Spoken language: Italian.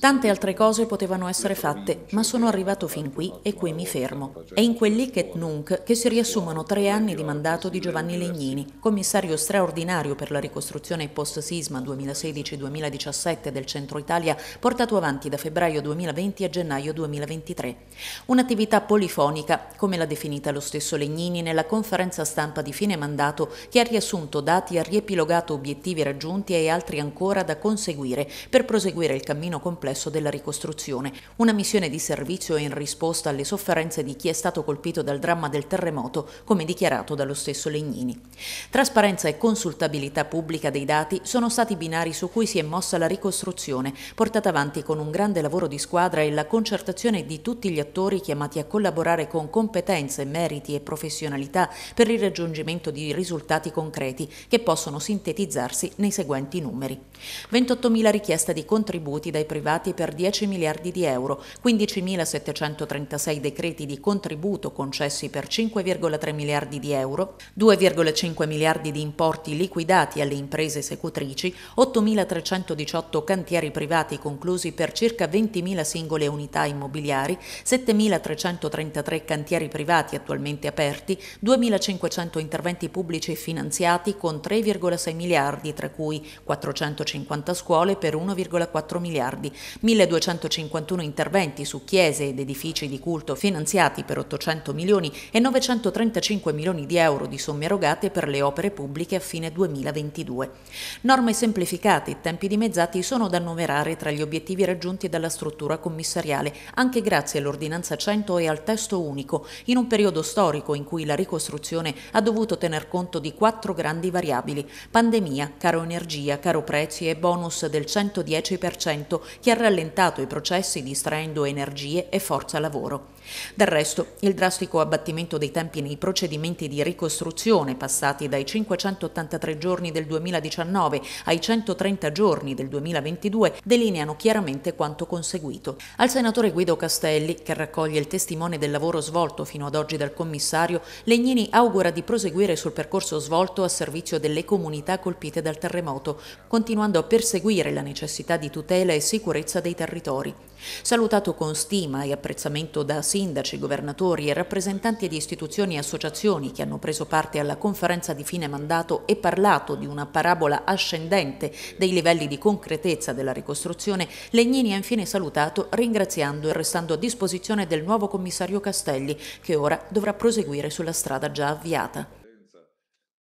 Tante altre cose potevano essere fatte, ma sono arrivato fin qui e qui mi fermo. È in quel nunc che si riassumono tre anni di mandato di Giovanni Legnini, commissario straordinario per la ricostruzione post-sisma 2016-2017 del centro Italia, portato avanti da febbraio 2020 a gennaio 2023. Un'attività polifonica, come l'ha definita lo stesso Legnini nella conferenza stampa di fine mandato, che ha riassunto dati, ha riepilogato obiettivi raggiunti e altri ancora da conseguire per proseguire il cammino complesso della ricostruzione, una missione di servizio in risposta alle sofferenze di chi è stato colpito dal dramma del terremoto, come dichiarato dallo stesso Legnini. Trasparenza e consultabilità pubblica dei dati sono stati i binari su cui si è mossa la ricostruzione, portata avanti con un grande lavoro di squadra e la concertazione di tutti gli attori chiamati a collaborare con competenze, meriti e professionalità per il raggiungimento di risultati concreti che possono sintetizzarsi nei seguenti numeri. 28.000 richieste di di contributi dai privati per 10 miliardi di euro, 15.736 decreti di contributo concessi per 5,3 miliardi di euro, 2,5 miliardi di importi liquidati alle imprese esecutrici, 8.318 cantieri privati conclusi per circa 20.000 singole unità immobiliari, 7.333 cantieri privati attualmente aperti, 2.500 interventi pubblici finanziati con 3,6 miliardi, tra cui 450 scuole per 1,5 1,4 miliardi, 1251 interventi su chiese ed edifici di culto finanziati per 800 milioni e 935 milioni di euro di somme erogate per le opere pubbliche a fine 2022. Norme semplificate e tempi dimezzati sono da annoverare tra gli obiettivi raggiunti dalla struttura commissariale, anche grazie all'ordinanza 100 e al testo unico, in un periodo storico in cui la ricostruzione ha dovuto tener conto di quattro grandi variabili, pandemia, caro energia, caro prezzi e bonus del 110 10% che ha rallentato i processi distraendo energie e forza lavoro. Del resto, il drastico abbattimento dei tempi nei procedimenti di ricostruzione, passati dai 583 giorni del 2019 ai 130 giorni del 2022, delineano chiaramente quanto conseguito. Al senatore Guido Castelli, che raccoglie il testimone del lavoro svolto fino ad oggi dal commissario, Legnini augura di proseguire sul percorso svolto a servizio delle comunità colpite dal terremoto, continuando a perseguire la necessità di tutela e sicurezza dei territori. Salutato con stima e apprezzamento da sindaci, governatori e rappresentanti di istituzioni e associazioni che hanno preso parte alla conferenza di fine mandato e parlato di una parabola ascendente dei livelli di concretezza della ricostruzione, Legnini ha infine salutato ringraziando e restando a disposizione del nuovo commissario Castelli che ora dovrà proseguire sulla strada già avviata.